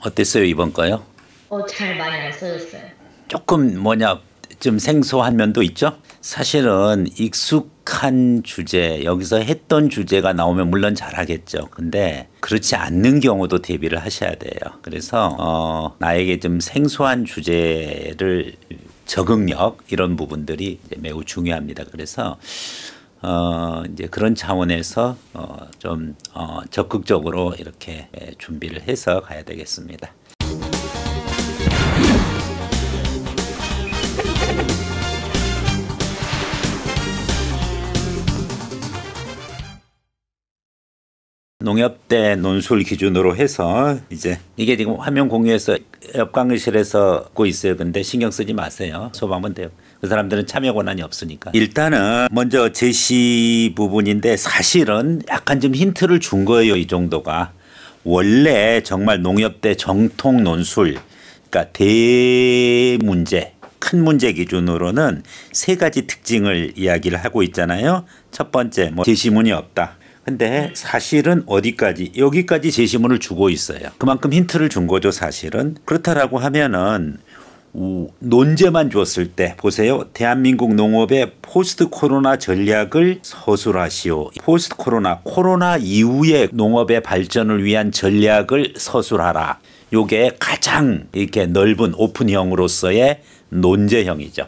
어땠어요 이번 거요? 어, 잘 많이 안 써졌어요. 조금 뭐냐 좀 생소한 면도 있죠. 사실은 익숙한 주제 여기서 했던 주제가 나오면 물론 잘하겠죠. 근데 그렇지 않는 경우도 대비를 하셔야 돼요. 그래서 어, 나에게 좀 생소한 주제를 적응력 이런 부분들이 매우 중요합니다. 그래서 어, 이제 그런 차원에서 어, 좀 어, 적극적으로 이렇게 준비를 해서 가야 되겠습니다. 농협대 논술 기준으로 해서 이제 이게 지금 화면 공유해서 옆 강의실에서 하고 있어요. 근데 신경 쓰지 마세요. 소방면 돼요. 그 사람들은 참여 권한이 없으니까. 일단은 먼저 제시 부분인데 사실은 약간 좀 힌트를 준 거예요. 이 정도가. 원래 정말 농협대 정통 논술 그러니까 대문제 큰 문제 기준으로는 세 가지 특징을 이야기를 하고 있잖아요. 첫 번째, 뭐 제시문이 없다. 근데 네. 사실은 어디까지 여기까지 제시문을 주고 있어요. 그만큼 힌트를 준 거죠 사실은. 그렇다라고 하면은 논제만 줬을 때 보세요. 대한민국 농업의 포스트 코로나 전략을 서술하시오. 포스트 코로나 코로나 이후의 농업의 발전을 위한 전략을 서술하라. 요게 가장 이렇게 넓은 오픈형으로서의 논제형이죠.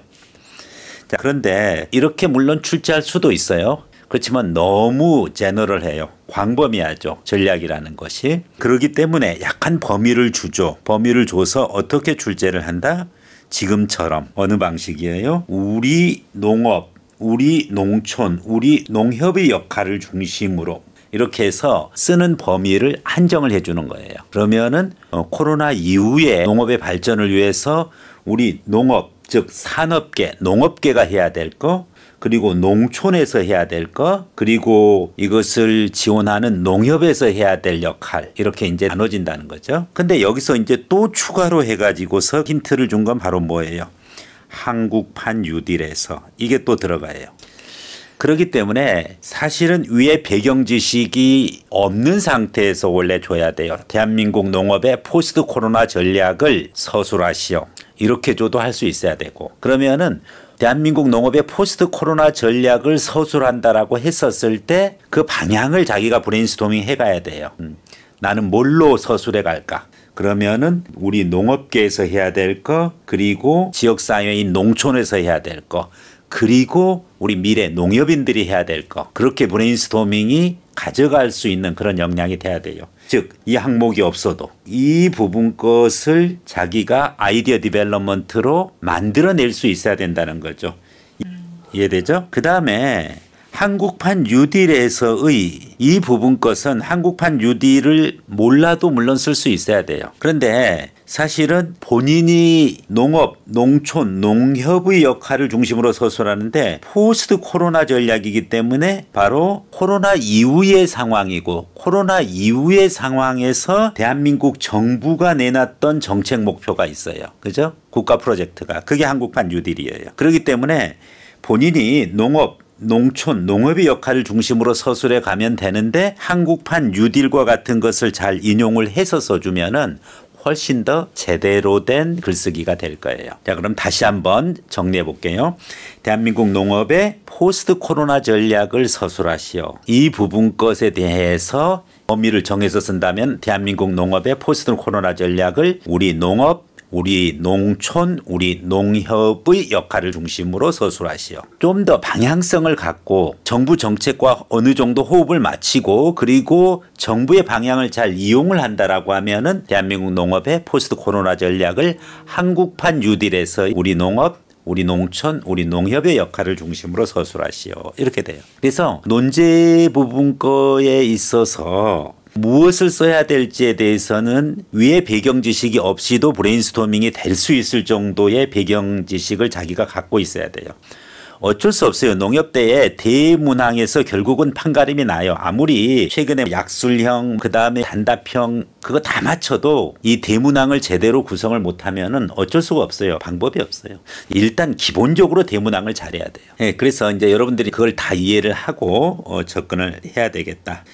자, 그런데 이렇게 물론 출제할 수도 있어요. 그렇지만 너무 제너럴해요. 광범위하죠. 전략이라는 것이. 그러기 때문에 약한 범위를 주죠. 범위를 줘서 어떻게 출제를 한다? 지금처럼 어느 방식이에요? 우리 농업, 우리 농촌, 우리 농협의 역할을 중심으로 이렇게 해서 쓰는 범위를 한정을 해주는 거예요. 그러면은 어, 코로나 이후에 농업의 발전을 위해서 우리 농업 즉 산업계, 농업계가 해야 될 거, 그리고 농촌에서 해야 될 거, 그리고 이것을 지원하는 농협에서 해야 될 역할 이렇게 이제 나눠진다는 거죠. 근데 여기서 이제 또 추가로 해가지고서 힌트를 준 건 바로 뭐예요? 한국판 유딜에서 이게 또 들어가요. 그렇기 때문에 사실은 위에 배경 지식이 없는 상태에서 원래 줘야 돼요. 대한민국 농업의 포스트 코로나 전략을 서술하시오. 이렇게 줘도 할 수 있어야 되고 그러면은 대한민국 농업의 포스트 코로나 전략을 서술한다라고 했었을 때 그 방향을 자기가 브레인스토밍 해가야 돼요. 음. 나는 뭘로 서술해 갈까? 그러면은 우리 농업계에서 해야 될 거, 그리고 지역사회인 농촌에서 해야 될 거, 그리고 우리 미래 농협인들이 해야 될 거. 그렇게 브레인스토밍이 가져갈 수 있는 그런 역량이 돼야 돼요. 즉 이 항목이 없어도 이 부분 것을 자기가 아이디어 디벨롭먼트로 만들어낼 수 있어야 된다는 거죠. 이해되죠? 그 다음에 한국판 뉴딜에서의 이 부분 것은 한국판 뉴딜을 몰라도 물론 쓸 수 있어야 돼요. 그런데 사실은 본인이 농업, 농촌, 농협의 역할을 중심으로 서술하는데 포스트 코로나 전략이기 때문에 바로 코로나 이후의 상황이고 코로나 이후의 상황에서 대한민국 정부가 내놨던 정책 목표가 있어요. 그죠? 국가 프로젝트가. 그게 한국판 뉴딜이에요. 그렇기 때문에 본인이 농업, 농촌 농업의 역할을 중심으로 서술해 가면 되는데 한국판 뉴딜과 같은 것을 잘 인용을 해서 써주면은 훨씬 더 제대로 된 글쓰기가 될 거예요. 자, 그럼 다시 한번 정리해 볼게요. 대한민국 농업의 포스트 코로나 전략을 서술하시오. 이 부분 것에 대해서 범위를 정해서 쓴다면 대한민국 농업의 포스트 코로나 전략을 우리 농업 우리 농촌, 우리 농협의 역할을 중심으로 서술하시오. 좀 더 방향성을 갖고 정부 정책과 어느 정도 호흡을 맞추고 그리고 정부의 방향을 잘 이용을 한다라고 하면은 대한민국 농업의 포스트 코로나 전략을 한국판 뉴딜에서 우리 농업 우리 농촌, 우리 농협의 역할을 중심으로 서술하시오. 이렇게 돼요. 그래서 논제 부분 거에 있어서 무엇을 써야 될지에 대해서는 위의 배경 지식이 없이도 브레인스토밍이 될 수 있을 정도의 배경 지식을 자기가 갖고 있어야 돼요. 어쩔 수 없어요. 농협대에 대문항에서 결국은 판가름이 나요. 아무리 최근에 약술형, 그 다음에 단답형, 그거 다 맞춰도 이 대문항을 제대로 구성을 못하면 어쩔 수가 없어요. 방법이 없어요. 일단 기본적으로 대문항을 잘해야 돼요. 네, 그래서 이제 여러분들이 그걸 다 이해를 하고 어, 접근을 해야 되겠다.